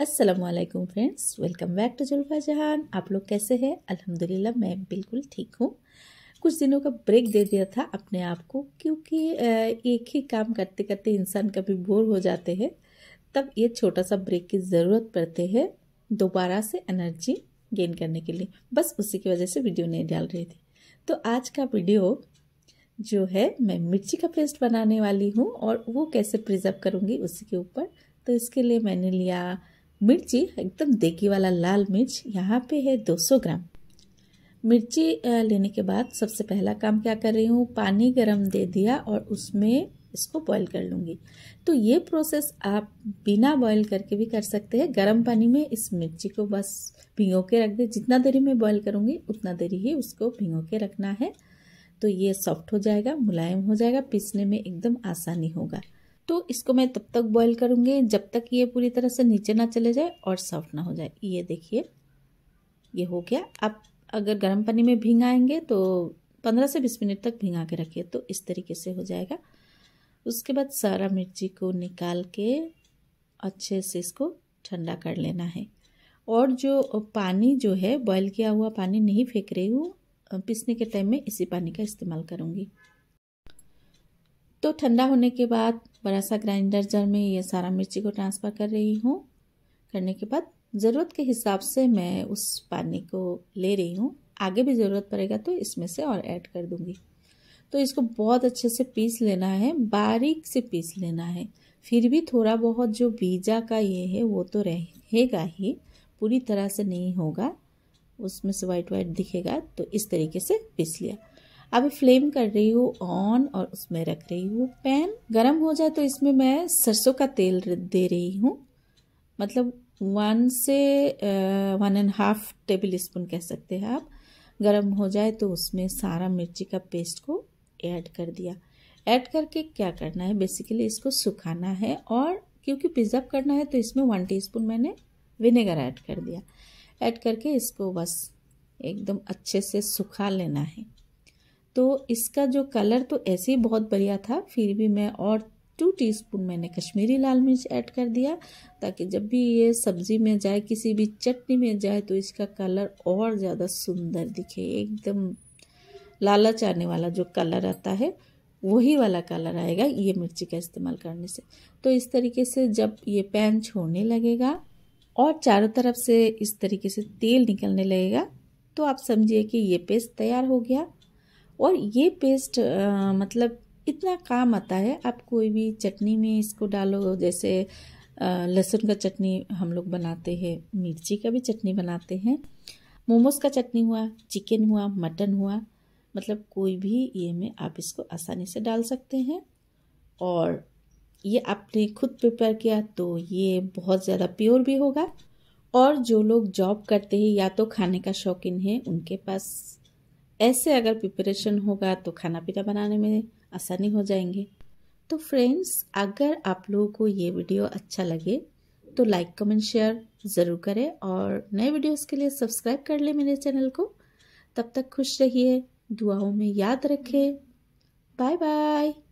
Aslam friends welcome back to जुल्फा जहान आप लोग कैसे हैं अल्हम्दुलिल्लाह मैं बिल्कुल ठीक हूँ कुछ दिनों का ब्रेक दे दिया था अपने आप को क्योंकि एक ही काम करते करते इंसान कभी बोर हो जाते हैं तब ये छोटा सा ब्रेक की ज़रूरत पड़ती है दोबारा से एनर्जी गेन करने के लिए बस उसी की वजह से वीडियो नहीं डाल रही थी तो आज का वीडियो जो है मैं मिर्ची का पेस्ट बनाने वाली हूँ और वो कैसे प्रिजर्व करूँगी उसी के ऊपर तो इसके लिए मैंने लिया मिर्ची एकदम देगी वाला लाल मिर्च यहाँ पे है 200 ग्राम मिर्ची लेने के बाद सबसे पहला काम क्या कर रही हूँ पानी गरम दे दिया और उसमें इसको बॉईल कर लूँगी तो ये प्रोसेस आप बिना बॉईल करके भी कर सकते हैं गर्म पानी में इस मिर्ची को बस भिगो के रख दे जितना देरी मैं बॉईल करूँगी उतना देरी ही उसको भिगो के रखना है तो ये सॉफ्ट हो जाएगा मुलायम हो जाएगा पीसने में एकदम आसानी होगा तो इसको मैं तब तक बॉईल करूँगी जब तक ये पूरी तरह से नीचे ना चले जाए और सॉफ्ट ना हो जाए ये देखिए ये हो गया आप अगर गर्म पानी में भिंगाएंगे तो पंद्रह से बीस मिनट तक भिंगा के रखिए तो इस तरीके से हो जाएगा उसके बाद सारा मिर्ची को निकाल के अच्छे से इसको ठंडा कर लेना है और जो पानी जो है बॉयल किया हुआ पानी नहीं फेंक रही हूँ पीसने के टाइम में इसी पानी का इस्तेमाल करूँगी तो ठंडा होने के बाद बड़ा सा ग्राइंडर जार में ये सारा मिर्ची को ट्रांसफ़र कर रही हूँ करने के बाद ज़रूरत के हिसाब से मैं उस पानी को ले रही हूँ आगे भी ज़रूरत पड़ेगा तो इसमें से और ऐड कर दूँगी तो इसको बहुत अच्छे से पीस लेना है बारीक से पीस लेना है फिर भी थोड़ा बहुत जो बीजा का ये है वो तो रहेगा ही पूरी तरह से नहीं होगा उसमें से वाइट वाइट दिखेगा तो इस तरीके से पीस लिया अभी फ्लेम कर रही हूँ ऑन और उसमें रख रही हूँ पैन गरम हो जाए तो इसमें मैं सरसों का तेल दे रही हूँ मतलब वन से one and half tablespoon कह सकते हैं आप गरम हो जाए तो उसमें सारा मिर्ची का पेस्ट को ऐड कर दिया ऐड करके क्या करना है बेसिकली इसको सुखाना है और क्योंकि पिज़्ज़ा करना है तो इसमें वन टीस्पून मैंने विनेगर ऐड कर दिया ऐड करके इसको बस एकदम अच्छे से सुखा लेना है तो इसका जो कलर तो ऐसे ही बहुत बढ़िया था फिर भी मैं और टू टीस्पून मैंने कश्मीरी लाल मिर्च ऐड कर दिया ताकि जब भी ये सब्ज़ी में जाए किसी भी चटनी में जाए तो इसका कलर और ज़्यादा सुंदर दिखे एकदम लालच आने वाला जो कलर आता है वही वाला कलर आएगा ये मिर्ची का इस्तेमाल करने से तो इस तरीके से जब ये पैन छोड़ने लगेगा और चारों तरफ से इस तरीके से तेल निकलने लगेगा तो आप समझिए कि ये पेस्ट तैयार हो गया और ये पेस्ट आ, मतलब इतना काम आता है आप कोई भी चटनी में इसको डालो जैसे लहसुन का चटनी हम लोग बनाते हैं मिर्ची का भी चटनी बनाते हैं मोमोज का चटनी हुआ चिकन हुआ मटन हुआ मतलब कोई भी ये में आप इसको आसानी से डाल सकते हैं और ये आपने खुद प्रिपेयर किया तो ये बहुत ज़्यादा प्योर भी होगा और जो लोग जॉब करते हैं या तो खाने का शौकीन है उनके पास ऐसे अगर प्रिपरेशन होगा तो खाना पीना बनाने में आसानी हो जाएंगे तो फ्रेंड्स अगर आप लोगों को ये वीडियो अच्छा लगे तो लाइक कमेंट शेयर ज़रूर करें और नए वीडियोस के लिए सब्सक्राइब कर लें मेरे चैनल को तब तक खुश रहिए दुआओं में याद रखें बाय बाय